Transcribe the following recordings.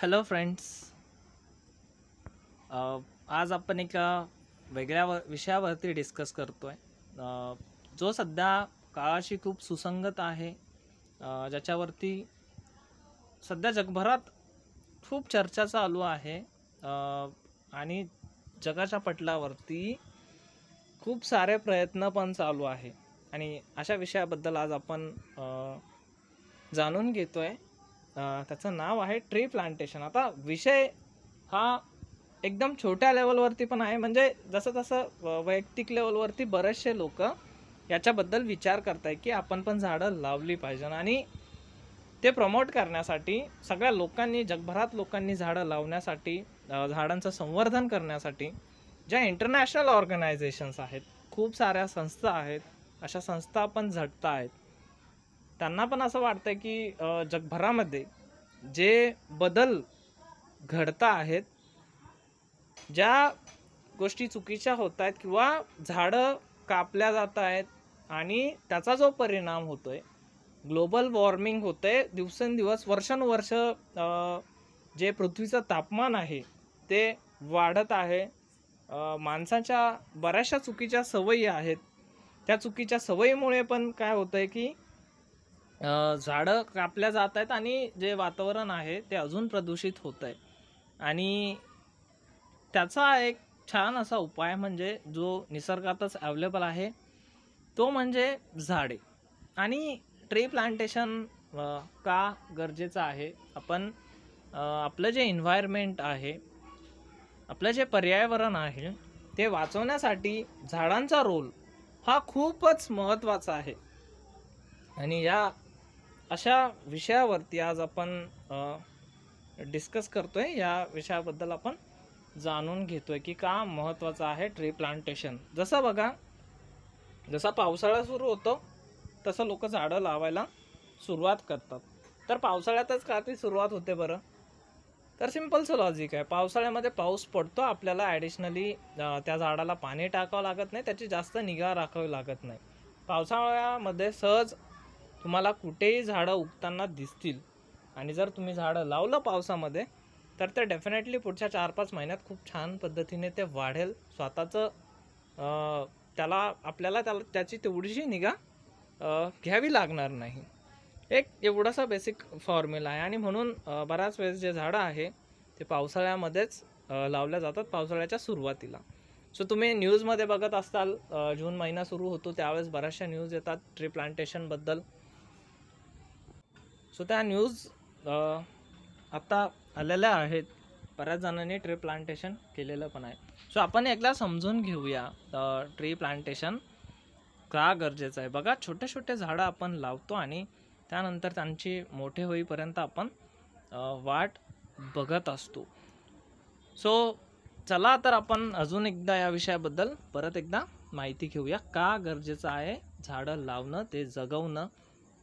hello friends uh, आज आपण एका वेगळ्या विषयावरती डिस्कस करतो आहे जो सध्या काळाशी खूप सुसंगत आहे uh, ज्याच्यावरती सध्या जगभरात खूप चर्चा चालू आहे uh, आणि जगाच्या पटलावरती खूप सारे प्रयत्न पण चालू आहे आणि अशा विषयाबद्दल आज आपण जाणून घेतो आहे त्याचं नाव आहे ट्री प्लांटेशन आता विषय हा एकदम छोट्या लेवलवरती पण आहे म्हणजे जसं तसं वैयक्तिक लेवलवरती बरेचसे लोक याच्याबद्दल विचार करत आहेत की आपण पण झाडं लावली पाहिजे आणि ते प्रमोट करण्यासाठी सगळ्या लोकांनी जगभरात लोकांनी झाडं लावण्यासाठी झाडांचं संवर्धन करण्यासाठी ज्या इंटरनॅशनल ऑर्गनायझेशन्स आहेत खूप साऱ्या संस्था आहेत अशा संस्था पण झटत आहेत त्यांना पण असं वाटतं की जगभरामध्ये जे बदल घडता आहेत ज्या गोष्टी चुकीच्या होत आहेत किंवा झाडं कापल्या जात आहेत आणि त्याचा जो परिणाम होतो आहे ग्लोबल वॉर्मिंग आहे दिवसेंदिवस वर्षानुवर्ष जे पृथ्वीचं तापमान आहे ते वाढत आहे माणसाच्या बऱ्याचशा चुकीच्या सवयी आहेत त्या चुकीच्या सवयीमुळे पण काय होतं आहे की झाडं कापल्या जात आहेत आणि जे वातावरण आहे ते अजून प्रदूषित होत आहे आणि त्याचा एक छान असा उपाय म्हणजे जो निसर्गातच अवेलेबल आहे तो म्हणजे झाडे आणि ट्री प्लांटेशन का गरजेचं आहे आपण आपलं जे इन्व्हायरमेंट आहे आपलं जे पर्यावरण आहे ते वाचवण्यासाठी झाडांचा रोल हा खूपच महत्त्वाचा आहे आणि या अशा विषयावरती आज आपण डिस्कस करतो आहे या विषयाबद्दल आपण जाणून घेतो आहे की का महत्त्वाचं आहे ट्री प्लांटेशन जसं बघा जसा पावसाळा सुरू होतो तसं लोक झाडं लावायला सुरुवात करतात तर पावसाळ्यातच का ती सुरुवात होते बरं तर सिम्पलचं लॉजिक आहे पावसाळ्यामध्ये पाऊस पडतो आपल्याला ॲडिशनली त्या झाडाला पाणी टाकावं लागत नाही त्याची जास्त निगा राखावी लागत नाही पावसाळ्यामध्ये सहज तुम्हाला कुठेही झाडं उगताना दिसतील आणि जर तुम्ही झाडं लावलं पावसामध्ये तर ते डेफिनेटली पुढच्या चार पाच महिन्यात खूप छान पद्धतीने ते वाढेल स्वतःचं त्याला आपल्याला त्याला त्याची तेवढीशी निगा घ्यावी लागणार नाही एक एवढासा बेसिक फॉर्म्युला आहे आणि म्हणून बऱ्याच वेळेस जे झाडं आहे ते पावसाळ्यामध्येच लावल्या जातात पावसाळ्याच्या सुरुवातीला सो तुम्ही न्यूजमध्ये बघत असताल जून महिना सुरू होतो त्यावेळेस बऱ्याचशा न्यूज येतात ट्री प्लांटेशनबद्दल सो त्या न्यूज आत्ता आलेल्या आहेत बऱ्याच जणांनी ट्री प्लांटेशन केलेलं पण आहे सो आपण एकदा समजून घेऊया ट्री प्लांटेशन का गरजेचं आहे बघा छोटे छोटे झाडं आपण लावतो आणि त्यानंतर त्यांची मोठे होईपर्यंत आपण वाट बघत असतो सो चला तर आपण अजून एकदा या विषयाबद्दल परत एकदा माहिती घेऊया का गरजेचं आहे झाडं लावणं ते जगवणं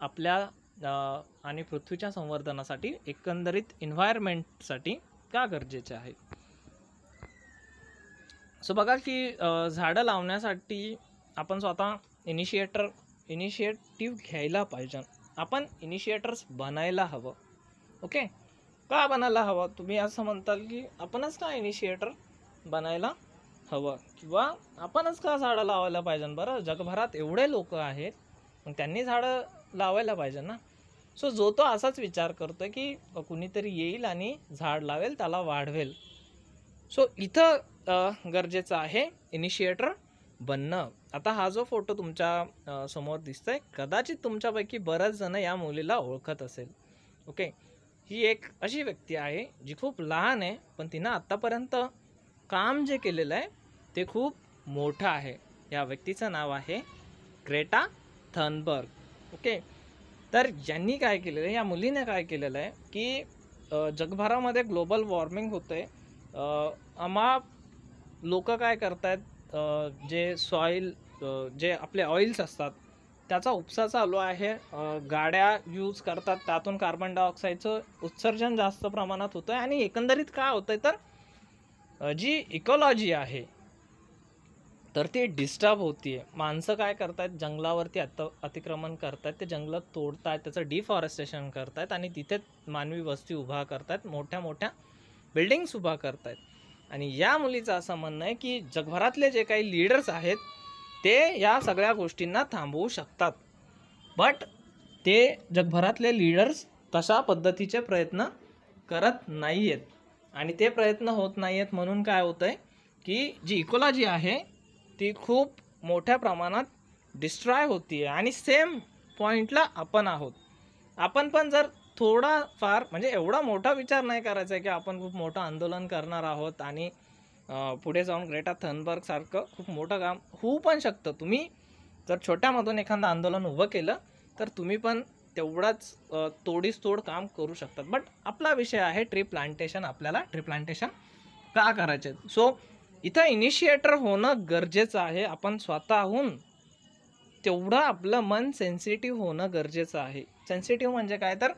आपल्या आणि पृथ्वीच्या संवर्धनासाठी एकंदरीत इन्व्हायरमेंटसाठी का गरजेचे आहे सो बघा की झाडं लावण्यासाठी आपण स्वतः इनिशिएटर इनिशिएटिव्ह घ्यायला पाहिजे आपण इनिशिएटर्स बनायला हवं ओके का बनायला हवं तुम्ही असं म्हणताल की आपणच का इनिशिएटर बनायला हवं किंवा आपणच का झाडं लावायला पाहिजे बरं जगभरात एवढे लोक आहेत त्यांनी झाडं लावायला पाहिजे ना सो जो तो असाच विचार करतो की कुणीतरी येईल आणि झाड लावेल त्याला वाढवेल सो इथं गरजेचं आहे इनिशिएटर बनणं आता हा जो फोटो तुमच्या समोर दिसतो आहे कदाचित तुमच्यापैकी बऱ्याच जणं या मुलीला ओळखत असेल ओके ही एक अशी व्यक्ती आहे जी खूप लहान आहे पण तिनं आत्तापर्यंत काम जे केलेलं आहे ते खूप मोठं आहे या व्यक्तीचं नाव आहे क्रेटा थनबर्ग ओके तर यांनी काय केलेलं आहे या मुलीने काय केलेलं आहे की जगभरामध्ये ग्लोबल वॉर्मिंग होते आम्हा लोक काय आहेत जे सॉइल जे आपले ऑइल्स असतात त्याचा उपसा चालू आहे गाड्या यूज करतात त्यातून कार्बन डायऑक्साईडचं उत्सर्जन जास्त प्रमाणात होतं आहे आणि एकंदरीत काय होतं आहे तर जी इकॉलॉजी आहे तर ते डिस्टर्ब होती आहे माणसं काय आहेत जंगलावरती अत अतिक्रमण आहेत ते जंगलं आहेत त्याचं डिफॉरेस्टेशन आहेत आणि तिथे मानवी वस्ती उभा आहेत मोठ्या मोठ्या बिल्डिंग्स उभा आहेत आणि या मुलीचं असं म्हणणं आहे की जगभरातले जे काही लीडर्स आहेत ते या सगळ्या गोष्टींना थांबवू शकतात बट ते जगभरातले लीडर्स तशा पद्धतीचे प्रयत्न करत नाही आहेत आणि ते प्रयत्न होत नाही आहेत म्हणून काय होतं आहे की जी इकोलॉजी आहे ती खूप मोठ्या प्रमाणात डिस्ट्रॉय होती आहे आणि सेम पॉईंटला आपण आहोत आपण पण जर थोडा फार म्हणजे एवढा मोठा विचार नाही करायचा आहे की आपण खूप मोठं आंदोलन करणार आहोत आणि पुढे जाऊन ग्रेटा सारखं खूप मोठं काम होऊ पण शकतं तुम्ही जर छोट्यामधून एखादं आंदोलन उभं केलं तर तुम्ही पण तेवढाच तोडीस तोड काम करू शकतात बट आपला विषय आहे ट्री प्लांटेशन आपल्याला ट्री प्लांटेशन का करायचे सो so, इथं इनिशिएटर होणं गरजेचं आहे आपण स्वतःहून तेवढं आपलं मन सेन्सिटिव्ह होणं गरजेचं आहे सेन्सिटिव्ह म्हणजे काय तर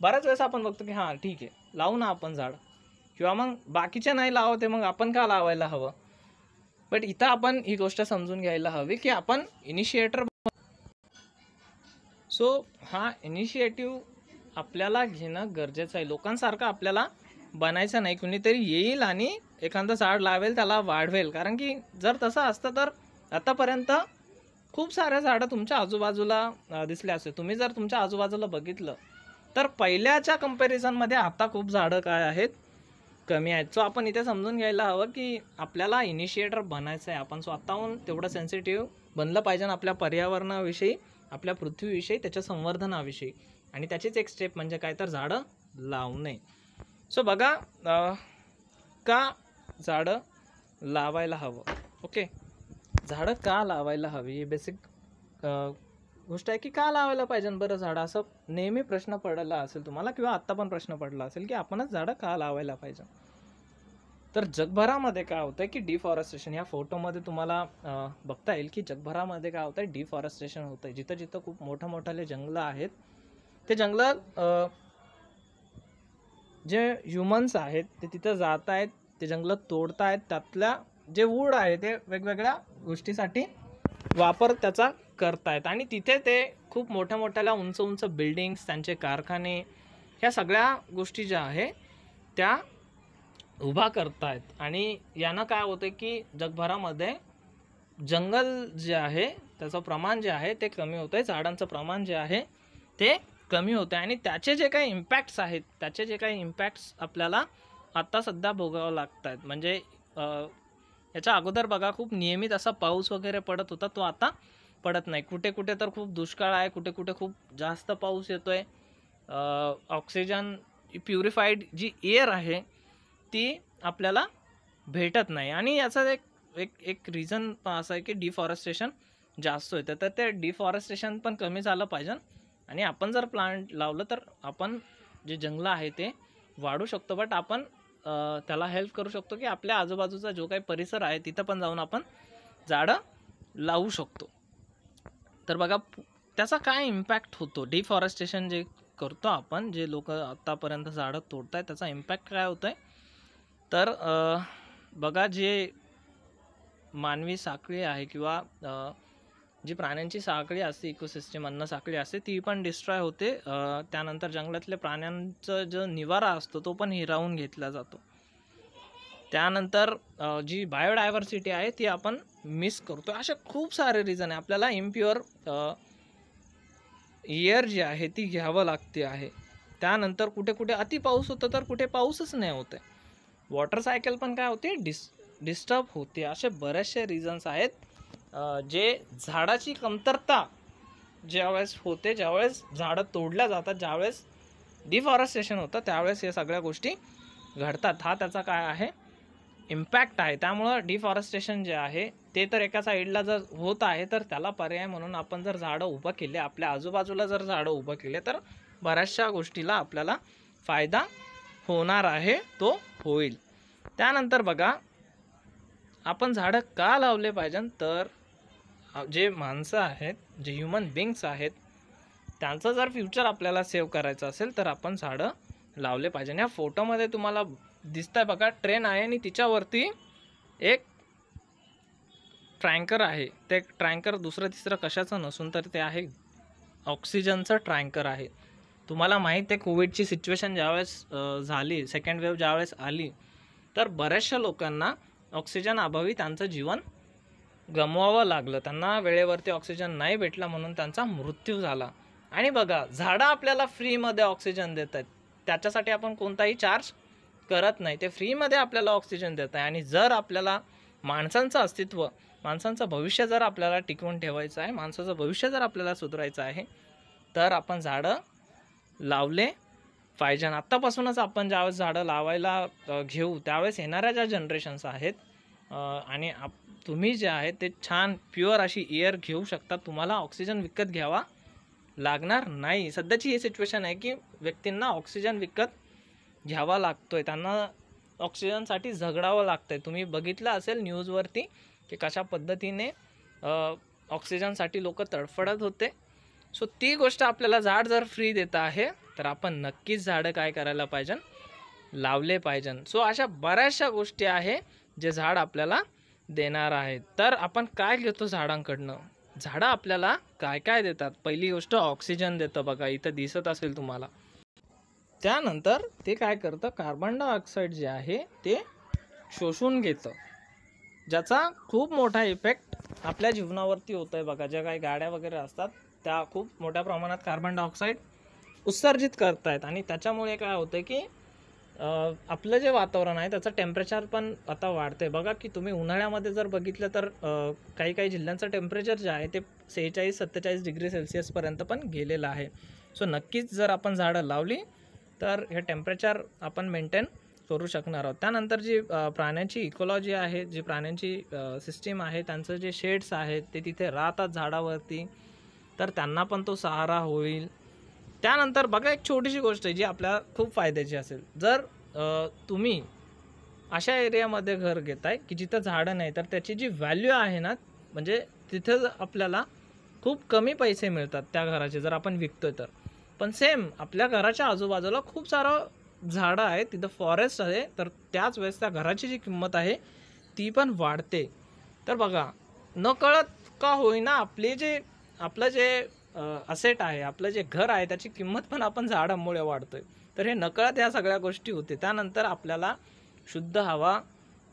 बऱ्याच वेळेस आपण बघतो की हां ठीक आहे लावू ना आपण झाड किंवा मग बाकीचे नाही लावते मग आपण का लावायला हवं बट इथं आपण ही गोष्ट समजून घ्यायला हवी की आपण इनिशिएटर सो हा इनिशिएटिव्ह आपल्याला घेणं गरजेचं आहे लोकांसारखं आपल्याला बनायचं नाही कुणीतरी येईल आणि एखादं झाड लावेल त्याला वाढवेल कारण की जर तसं असतं तर आतापर्यंत खूप सारे झाडं तुमच्या आजूबाजूला दिसले असते तुम्ही जर तुमच्या आजूबाजूला बघितलं तर पहिल्याच्या कम्पॅरिझनमध्ये आता खूप झाडं काय आहेत कमी आहेत सो आपण इथे समजून घ्यायला हवं की आपल्याला इनिशिएटर बनायचं आहे आपण स्वतःहून तेवढं सेन्सिटिव्ह बनलं पाहिजे आपल्या पर्यावरणाविषयी आपल्या पृथ्वीविषयी त्याच्या संवर्धनाविषयी आणि त्याचीच एक स्टेप म्हणजे काय तर झाडं लावणे सो बघा का झाडं लावायला हवं ओके झाडं का लावायला हवी ही बेसिक गोष्ट आहे की का लावायला पाहिजे बरं झाडं असं नेहमी प्रश्न पडला असेल तुम्हाला किंवा आत्ता पण प्रश्न पडला असेल की आपणच झाडं का लावायला पाहिजे तर जगभरामध्ये काय होतं की डिफॉरेस्टेशन या फोटोमध्ये तुम्हाला बघता येईल की जगभरामध्ये काय होतं आहे डिफॉरेस्टेशन होतं आहे जिथं जिथं खूप मोठं मोठाले जंगलं आहेत ते जंगलं जे ह्युमन्स आहेत ते तिथं जात आहेत ते जंगलं आहेत त्यातल्या जे वूड आहे ते वेगवेगळ्या गोष्टीसाठी वापर त्याचा करतायत आणि तिथे ते खूप मोठ्या मोठ्याला उंच उंच बिल्डिंग्स त्यांचे कारखाने ह्या सगळ्या गोष्टी ज्या आहे त्या उभा करतायत आणि यानं काय होतं की जगभरामध्ये जंगल जे आहे त्याचं प्रमाण जे आहे ते कमी होतं आहे झाडांचं प्रमाण जे आहे ते कमी होते आणि त्याचे जे काही इम्पॅक्ट्स आहेत त्याचे जे काही इम्पॅक्ट्स आपल्याला आत्ता सध्या भोगावं लागत आहेत म्हणजे याच्या अगोदर बघा खूप नियमित असा पाऊस वगैरे पडत होता तो आता पडत नाही कुठे कुठे तर खूप दुष्काळ आहे कुठे कुठे खूप जास्त पाऊस येतो आहे ऑक्सिजन प्युरिफाईड जी एअर आहे ती आपल्याला भेटत नाही आणि याचा एक एक एक रिझन असं आहे की डिफॉरेस्टेशन जास्त होतं तर ते डिफॉरेस्टेशन पण कमी झालं पाहिजे आणि आपण जर प्लांट लावलं तर आपण जे जंगलं आहे ते वाढू शकतो बट आपण त्याला हेल्प करू शकतो की आपल्या आजूबाजूचा जो काही परिसर आहे तिथं पण जाऊन आपण झाडं लावू शकतो तर बघा त्याचा काय इम्पॅक्ट होतो डिफॉरेस्टेशन जे करतो आपण जे लोक आत्तापर्यंत झाडं तोडत आहेत त्याचा इम्पॅक्ट काय होतो आहे तर बघा जे मानवी साखळी आहे किंवा जी प्राण्यांची साखळी असते इकोसिस्टम अन्न साखळी असते ती पण डिस्ट्रॉय होते त्यानंतर जंगलातल्या प्राण्यांचा जो निवारा असतो तो पण हिरावून घेतला जातो त्यानंतर जी बायोडायव्हर्सिटी आहे ती आपण मिस करतो अशा खूप सारे रिझन आहे आपल्याला इम्प्युअर एअर जी आहे ती घ्यावं लागते आहे त्यानंतर कुठे कुठे अति पाऊस होतो तर कुठे पाऊसच नाही होते वॉटर सायकल पण काय होते डिस डिस्टर्ब होते असे बरेचसे रिझन्स आहेत जे झाडाची कमतरता ज्यावेळेस होते ज्यावेळेस झाडं तोडल्या जातात ज्यावेळेस डिफॉरेस्टेशन होतं त्यावेळेस या सगळ्या गोष्टी घडतात हा त्याचा काय आहे इम्पॅक्ट आहे त्यामुळं डिफॉरेस्टेशन जे आहे ते तर एका साईडला जर होत आहे तर त्याला पर्याय म्हणून आपण जर झाडं उभं केले आपल्या आजूबाजूला जर झाडं उभं केले तर बऱ्याचशा गोष्टीला आपल्याला फायदा होणार आहे तो होईल त्यानंतर बघा आपण झाडं का लावले पाहिजे तर जे माणसं आहेत जे ह्युमन बिंग्स आहेत त्यांचं जर फ्युचर आपल्याला सेव्ह करायचं असेल तर आपण झाडं लावले पाहिजे आणि ह्या फोटोमध्ये तुम्हाला दिसत आहे बघा ट्रेन आहे आणि तिच्यावरती एक ट्रँकर आहे ते ट्रँकर दुसरं तिसरं कशाचं नसून तर ते आहे ऑक्सिजनचं ट्रँकर आहे तुम्हाला माहीत आहे कोविडची सिच्युएशन ज्यावेळेस झाली सेकंड वेव्ह ज्यावेळेस आली तर बऱ्याचशा लोकांना ऑक्सिजन अभावी त्यांचं जीवन गमवावं लागलं त्यांना वेळेवरती ऑक्सिजन नाही भेटला म्हणून त्यांचा मृत्यू झाला आणि बघा झाडं आपल्याला फ्रीमध्ये ऑक्सिजन देत आहेत त्याच्यासाठी आपण कोणताही चार्ज करत नाही ते फ्रीमध्ये आपल्याला ऑक्सिजन देत आहे आणि जर आपल्याला माणसांचं अस्तित्व माणसांचं भविष्य जर आपल्याला टिकवून ठेवायचं आहे माणसाचं भविष्य जर आपल्याला सुधारायचं आहे तर आपण झाडं लावले पाहिजे आत्तापासूनच आपण ज्यावेळेस झाडं लावायला घेऊ त्यावेळेस येणाऱ्या ज्या जनरेशन्स आहेत आणि आप तुम्ही जे आहे ते छान प्युअर अशी एअर घेऊ शकता तुम्हाला ऑक्सिजन विकत घ्यावा लागणार नाही सध्याची ही सिच्युएशन आहे की व्यक्तींना ऑक्सिजन विकत घ्यावा लागतो आहे त्यांना ऑक्सिजनसाठी झगडावं लागतं आहे तुम्ही बघितलं असेल न्यूजवरती की कशा पद्धतीने ऑक्सिजनसाठी लोक तडफडत होते सो ती गोष्ट आपल्याला झाड जर फ्री देत आहे तर आपण नक्कीच झाडं काय करायला पाहिजे लावले पाहिजे सो अशा बऱ्याचशा गोष्टी आहे जे झाड आपल्याला देणार आहेत तर आपण काय घेतो झाडांकडनं झाडं आपल्याला काय काय देतात पहिली गोष्ट ऑक्सिजन देतं बघा इथं दिसत असेल तुम्हाला त्यानंतर ते काय करतं कार्बन डायऑक्साईड जे आहे ते शोषून घेतं ज्याचा खूप मोठा इफेक्ट आपल्या जीवनावरती होतो आहे बघा ज्या काही गाड्या वगैरे असतात त्या खूप मोठ्या प्रमाणात कार्बन डायऑक्साईड उत्सर्जित करतायत आणि त्याच्यामुळे काय होतं की आपलं जे वातावरण आहे त्याचं टेम्परेचर पण आता वाढते बघा की तुम्ही उन्हाळ्यामध्ये जर बघितलं तर काही काही जिल्ह्यांचं टेम्परेचर जे आहे ते सेहेचाळीस सत्तेचाळीस डिग्री सेल्सिअसपर्यंत पण गेलेलं आहे सो नक्कीच जर आपण झाडं लावली तर हे टेम्परेचर आपण मेंटेन करू शकणार आहोत त्यानंतर जी प्राण्यांची इकोलॉजी आहे जी प्राण्यांची सिस्टीम आहे त्यांचं जे शेड्स आहेत ते तिथे राहतात झाडावरती तर त्यांना पण तो सहारा होईल त्यानंतर बघा एक छोटीशी गोष्ट आहे जी आपल्याला खूप फायद्याची असेल जर तुम्ही अशा एरियामध्ये घर घेताय की जिथं झाडं नाही तर त्याची जी व्हॅल्यू आहे ना म्हणजे तिथं आपल्याला खूप कमी पैसे मिळतात त्या घराचे जर आपण विकतोय तर पण सेम आपल्या घराच्या आजूबाजूला खूप सारं झाडं आहे तिथं फॉरेस्ट आहे तर त्याच वेळेस त्या घराची जी किंमत आहे ती पण वाढते तर बघा न कळत का होईना आपले जे आपलं जे असेट आहे आपलं जे घर आहे त्याची किंमत पण आपण झाडांमुळे वाढतोय तर हे नकळत ह्या सगळ्या गोष्टी होते त्यानंतर आपल्याला शुद्ध हवा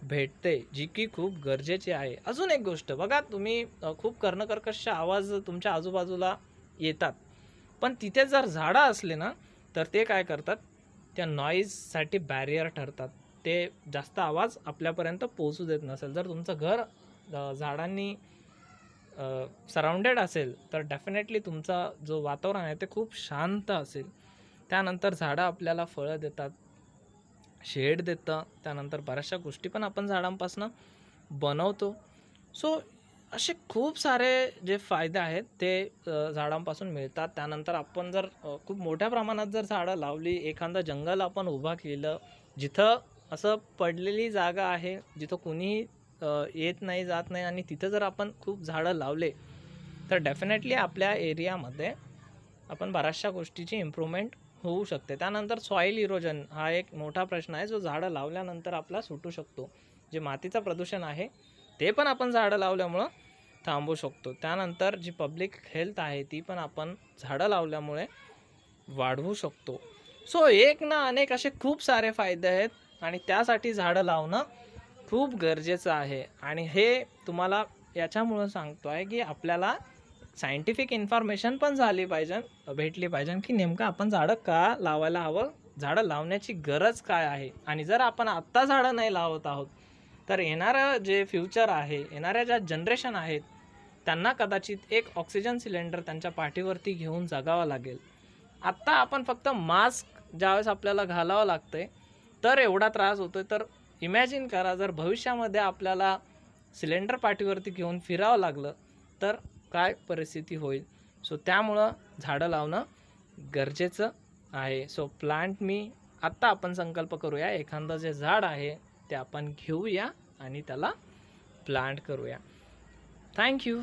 भेटते जी की खूप गरजेची आहे अजून एक गोष्ट बघा तुम्ही खूप कर्णकर्कश आवाज तुमच्या आजूबाजूला येतात पण तिथे जर झाडं असले ना तर ते काय करतात त्या नॉईजसाठी बॅरियर ठरतात ते जास्त आवाज आपल्यापर्यंत पोहोचू देत नसेल जर तुमचं घर झाडांनी सराउंडेड असेल तर डेफिनेटली तुमचा जो वातावरण आहे ते खूप शांत असेल त्यानंतर झाडं आपल्याला फळं देतात शेड देतं त्यानंतर बऱ्याचशा गोष्टी पण आपण झाडांपासून बनवतो सो असे खूप सारे जे फायदे आहेत ते झाडांपासून मिळतात त्यानंतर आपण जर खूप मोठ्या प्रमाणात जर झाडं लावली एखादं जंगल आपण उभा केलं जिथं असं पडलेली जागा आहे जिथं कोणीही येत नाही जात नाही आणि तिथं जर आपण खूप झाडं लावले तर डेफिनेटली आपल्या एरियामध्ये आपण बऱ्याचशा गोष्टीची इम्प्रूव्हमेंट होऊ शकते त्यानंतर सॉईल इरोजन हा एक मोठा प्रश्न आहे जो झाडं लावल्यानंतर आपला सुटू शकतो जे मातीचं प्रदूषण आहे ते पण आपण झाडं लावल्यामुळं थांबू शकतो त्यानंतर जी पब्लिक हेल्थ आहे ती पण आपण झाडं लावल्यामुळे वाढवू शकतो सो एक ना अनेक असे खूप सारे फायदे आहेत आणि त्यासाठी झाडं लावणं खूप गरजेचं आहे आणि हे तुम्हाला याच्यामुळं सांगतो आहे की आपल्याला सायंटिफिक इन्फॉर्मेशन पण झाली पाहिजे भेटली पाहिजे की नेमकं आपण झाडं का लावायला हवं झाडं लावण्याची गरज काय आहे आणि जर आपण आत्ता झाडं नाही लावत आहोत तर येणारं जे फ्युचर आहे येणाऱ्या ज्या जनरेशन आहेत त्यांना कदाचित एक ऑक्सिजन सिलेंडर त्यांच्या पाठीवरती घेऊन जगावं लागेल आत्ता आपण फक्त मास्क ज्यावेळेस आपल्याला घालावं लागतं आहे तर एवढा त्रास होतो आहे तर इमॅजिन करा जर भविष्यामध्ये आपल्याला सिलेंडर पाठीवरती घेऊन फिरावं लागलं तर काय परिस्थिती होईल सो त्यामुळं झाडं लावणं गरजेचं आहे सो प्लांट मी आत्ता आपण संकल्प करूया एखादं जे झाड आहे ते आपण घेऊया आणि त्याला प्लांट करूया थँक्यू